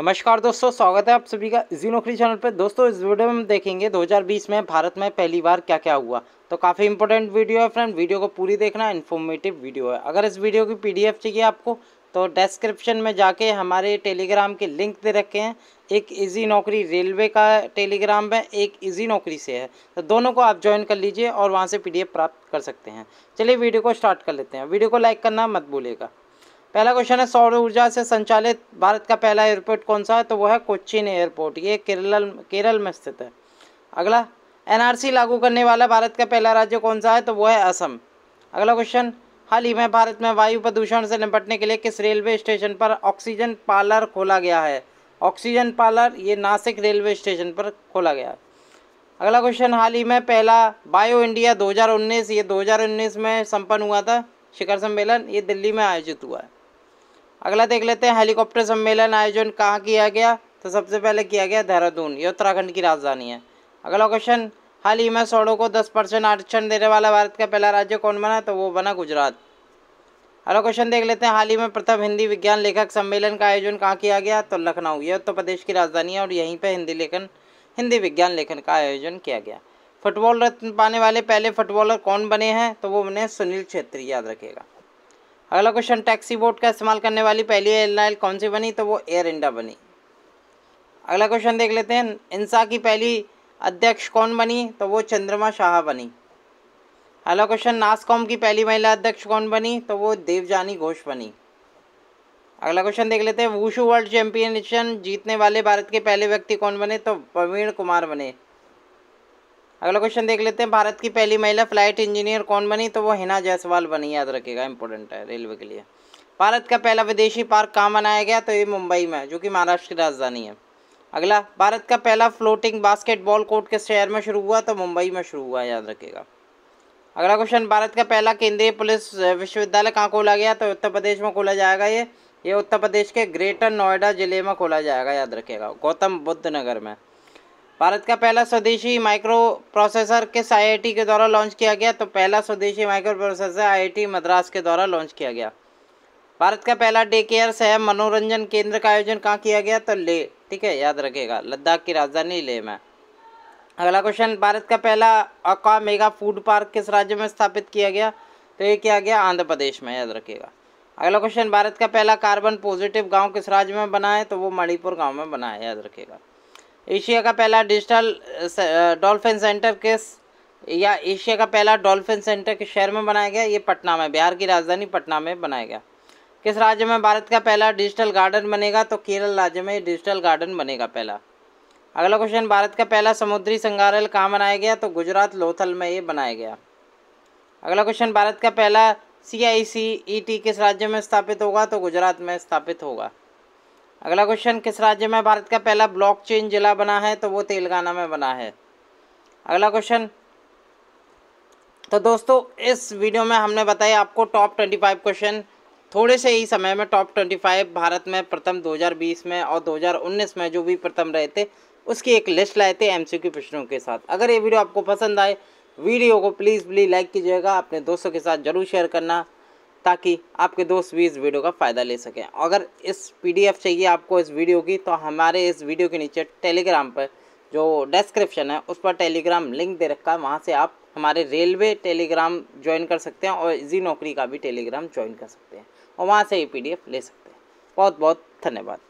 नमस्कार दोस्तों स्वागत है आप सभी का जी नौकरी चैनल पर दोस्तों इस वीडियो में हम देखेंगे 2020 में भारत में पहली बार क्या क्या हुआ तो काफ़ी इंपॉर्टेंट वीडियो है फ्रेंड वीडियो को पूरी देखना इन्फॉर्मेटिव वीडियो है अगर इस वीडियो की पीडीएफ चाहिए आपको तो डिस्क्रिप्शन में जाके हमारे टेलीग्राम के लिंक दे रखे हैं एक ईजी नौकरी रेलवे का टेलीग्राम है एक ईजी नौकरी से है तो दोनों को आप ज्वाइन कर लीजिए और वहाँ से पी प्राप्त कर सकते हैं चलिए वीडियो को स्टार्ट कर लेते हैं वीडियो को लाइक करना मत भूलेगा पहला क्वेश्चन है सौर ऊर्जा से संचालित भारत का पहला एयरपोर्ट कौन सा है तो वो है कोचिन एयरपोर्ट ये केरल केरल में स्थित है अगला एनआरसी लागू करने वाला भारत का पहला राज्य कौन सा है तो वो है असम अगला क्वेश्चन हाल ही में भारत में वायु प्रदूषण से निपटने के लिए किस रेलवे स्टेशन पर ऑक्सीजन पार्लर खोला गया है ऑक्सीजन पार्लर ये नासिक रेलवे स्टेशन पर खोला गया है अगला क्वेश्चन हाल ही में पहला बायो इंडिया 2019 ये 2019 में संपन्न हुआ था शिखर सम्मेलन ये दिल्ली में आयोजित हुआ है अगला देख लेते हैं हेलीकॉप्टर सम्मेलन आयोजन कहाँ किया गया तो सबसे पहले किया गया देहरादून ये उत्तराखंड की राजधानी है अगला क्वेश्चन हाल ही में सौड़ों को दस परसेंट आरक्षण देने वाला भारत का पहला राज्य कौन बना तो वो बना गुजरात अगला क्वेश्चन देख लेते हैं हाल ही में प्रथम हिंदी विज्ञान लेखक सम्मेलन का आयोजन कहाँ किया गया तो लखनऊ ये उत्तर प्रदेश की राजधानी है और यहीं पर हिंदी लेखन हिंदी विज्ञान लेखन का आयोजन किया गया फुटबॉल रत्न पाने वाले पहले फुटबॉलर कौन बने हैं तो वो बने सुनील छेत्री याद रखेगा अगला क्वेश्चन टैक्सी बोट का इस्तेमाल करने वाली पहली एयरलाइन कौन सी बनी तो वो एयर इंडिया बनी अगला क्वेश्चन देख लेते हैं इंसा की पहली अध्यक्ष कौन बनी तो वो चंद्रमा शाह बनी अगला क्वेश्चन नासकॉम की पहली महिला अध्यक्ष कौन बनी तो वो देवजानी घोष बनी अगला क्वेश्चन देख लेते हैं वूशू वर्ल्ड चैंपियनशिप जीतने वाले भारत के पहले व्यक्ति कौन बने तो प्रवीण कुमार बने अगला क्वेश्चन देख लेते हैं भारत की पहली महिला फ्लाइट इंजीनियर कौन बनी तो वो हिना जायसवाल बनी याद रखेगा इंपॉर्टेंट है रेलवे के लिए भारत का पहला विदेशी पार्क कहाँ बनाया गया तो ये मुंबई में जो कि महाराष्ट्र की राजधानी है अगला भारत का पहला फ्लोटिंग बास्केटबॉल कोर्ट किस शहर में शुरू हुआ तो मुंबई में शुरू हुआ याद रखेगा अगला क्वेश्चन भारत का पहला केंद्रीय पुलिस विश्वविद्यालय कहाँ खोला गया तो उत्तर प्रदेश में खोला जाएगा ये ये उत्तर प्रदेश के ग्रेटर नोएडा जिले में खोला जाएगा याद रखेगा गौतम बुद्ध नगर में भारत का पहला स्वदेशी माइक्रो प्रोसेसर किस आई के द्वारा लॉन्च किया गया तो पहला स्वदेशी माइक्रो प्रोसेसर आई मद्रास के द्वारा लॉन्च किया गया भारत का पहला डे केयर सह मनोरंजन केंद्र का आयोजन कहाँ किया गया तो ले ठीक है याद रखेगा लद्दाख की राजधानी ले में अगला क्वेश्चन भारत का पहला अका मेगा फूड पार्क किस राज्य में स्थापित किया गया तो ये किया गया आंध्र प्रदेश में याद रखिएगा अगला क्वेश्चन भारत का पहला कार्बन पॉजिटिव गांव किस राज्य में बना है तो वो मणिपुर गांव में बना है याद रखिएगा एशिया का पहला डिजिटल डॉल्फिन सेंटर किस या एशिया का पहला डॉल्फिन सेंटर किस शहर में बनाया गया ये पटना में बिहार की राजधानी पटना में बनाया गया किस राज्य में भारत का पहला डिजिटल गार्डन बनेगा तो केरल राज्य में डिजिटल गार्डन बनेगा पहला अगला क्वेश्चन भारत का पहला समुद्री संग्रहालय कहाँ बनाया गया तो गुजरात लोथल में ये बनाया गया अगला क्वेश्चन भारत का पहला सी आई सी ई टी किस राज्य में स्थापित होगा तो गुजरात में स्थापित होगा अगला क्वेश्चन किस राज्य में भारत का पहला ब्लॉकचेन जिला बना है तो वो तेलंगाना में बना है अगला क्वेश्चन तो दोस्तों इस वीडियो में हमने बताया आपको टॉप ट्वेंटी फाइव क्वेश्चन थोड़े से ही समय में टॉप ट्वेंटी फाइव भारत में प्रथम 2020 में और 2019 में जो भी प्रथम रहे थे उसकी एक लिस्ट लाए थे एमसीक्यू प्रश्नों के साथ अगर ये वीडियो आपको पसंद आए वीडियो को प्लीज़ प्लीज़ लाइक कीजिएगा अपने दोस्तों के साथ जरूर शेयर करना ताकि आपके दोस्त भी इस वीडियो का फ़ायदा ले सकें अगर इस पीडीएफ चाहिए आपको इस वीडियो की तो हमारे इस वीडियो के नीचे टेलीग्राम पर जो डिस्क्रिप्शन है उस पर टेलीग्राम लिंक दे रखा है वहाँ से आप हमारे रेलवे टेलीग्राम ज्वाइन कर सकते हैं और इजी नौकरी का भी टेलीग्राम ज्वाइन कर सकते हैं और वहाँ से ये पी ले सकते हैं बहुत बहुत धन्यवाद